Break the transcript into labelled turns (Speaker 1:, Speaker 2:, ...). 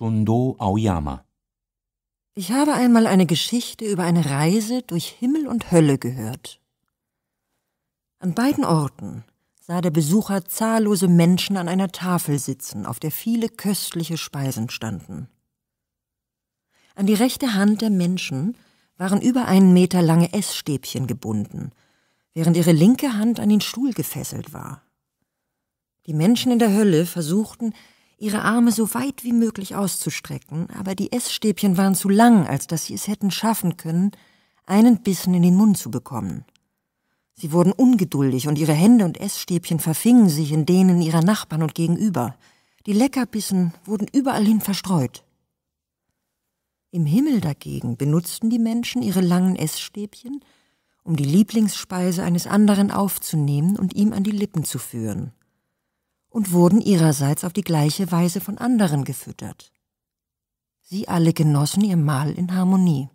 Speaker 1: Shundo Aoyama. Ich habe einmal eine Geschichte über eine Reise durch Himmel und Hölle gehört. An beiden Orten sah der Besucher zahllose Menschen an einer Tafel sitzen, auf der viele köstliche Speisen standen. An die rechte Hand der Menschen waren über einen Meter lange Essstäbchen gebunden, während ihre linke Hand an den Stuhl gefesselt war. Die Menschen in der Hölle versuchten, ihre Arme so weit wie möglich auszustrecken, aber die Essstäbchen waren zu lang, als dass sie es hätten schaffen können, einen Bissen in den Mund zu bekommen. Sie wurden ungeduldig und ihre Hände und Essstäbchen verfingen sich in denen ihrer Nachbarn und gegenüber. Die Leckerbissen wurden überall hin verstreut. Im Himmel dagegen benutzten die Menschen ihre langen Essstäbchen, um die Lieblingsspeise eines anderen aufzunehmen und ihm an die Lippen zu führen und wurden ihrerseits auf die gleiche Weise von anderen gefüttert. Sie alle genossen ihr Mahl in Harmonie.